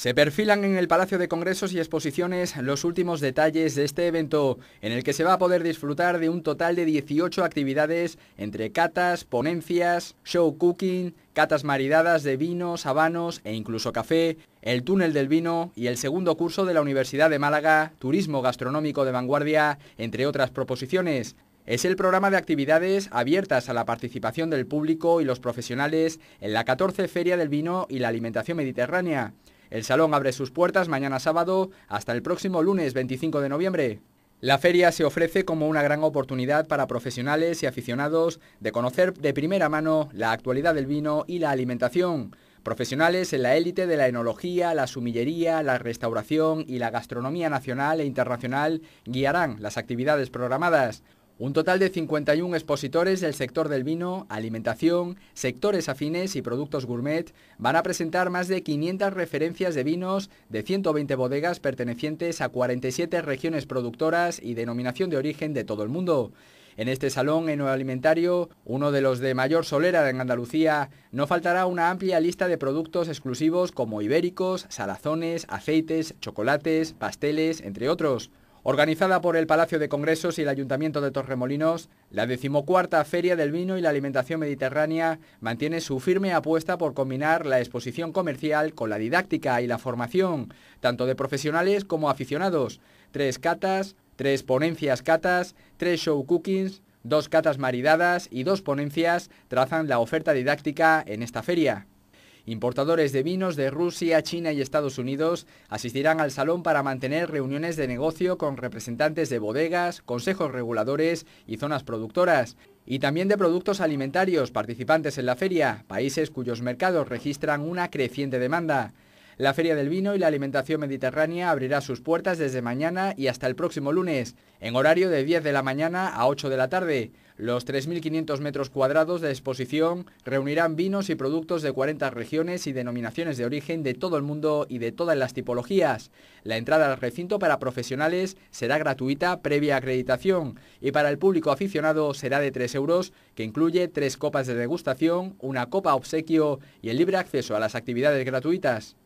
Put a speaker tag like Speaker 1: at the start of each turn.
Speaker 1: Se perfilan en el Palacio de Congresos y Exposiciones los últimos detalles de este evento, en el que se va a poder disfrutar de un total de 18 actividades entre catas, ponencias, show cooking, catas maridadas de vinos, habanos e incluso café, el túnel del vino y el segundo curso de la Universidad de Málaga, Turismo Gastronómico de Vanguardia, entre otras proposiciones. Es el programa de actividades abiertas a la participación del público y los profesionales en la 14 Feria del Vino y la Alimentación Mediterránea. El salón abre sus puertas mañana sábado hasta el próximo lunes 25 de noviembre. La feria se ofrece como una gran oportunidad para profesionales y aficionados de conocer de primera mano la actualidad del vino y la alimentación. Profesionales en la élite de la enología, la sumillería, la restauración y la gastronomía nacional e internacional guiarán las actividades programadas. Un total de 51 expositores del sector del vino, alimentación, sectores afines y productos gourmet van a presentar más de 500 referencias de vinos de 120 bodegas pertenecientes a 47 regiones productoras y denominación de origen de todo el mundo. En este salón Alimentario, uno de los de mayor solera en Andalucía, no faltará una amplia lista de productos exclusivos como ibéricos, salazones, aceites, chocolates, pasteles, entre otros. Organizada por el Palacio de Congresos y el Ayuntamiento de Torremolinos, la decimocuarta Feria del Vino y la Alimentación Mediterránea mantiene su firme apuesta por combinar la exposición comercial con la didáctica y la formación, tanto de profesionales como aficionados. Tres catas, tres ponencias catas, tres show cookings, dos catas maridadas y dos ponencias trazan la oferta didáctica en esta feria. Importadores de vinos de Rusia, China y Estados Unidos asistirán al salón para mantener reuniones de negocio con representantes de bodegas, consejos reguladores y zonas productoras y también de productos alimentarios participantes en la feria, países cuyos mercados registran una creciente demanda. La Feria del Vino y la Alimentación Mediterránea abrirá sus puertas desde mañana y hasta el próximo lunes, en horario de 10 de la mañana a 8 de la tarde. Los 3.500 metros cuadrados de exposición reunirán vinos y productos de 40 regiones y denominaciones de origen de todo el mundo y de todas las tipologías. La entrada al recinto para profesionales será gratuita previa acreditación y para el público aficionado será de 3 euros, que incluye tres copas de degustación, una copa obsequio y el libre acceso a las actividades gratuitas.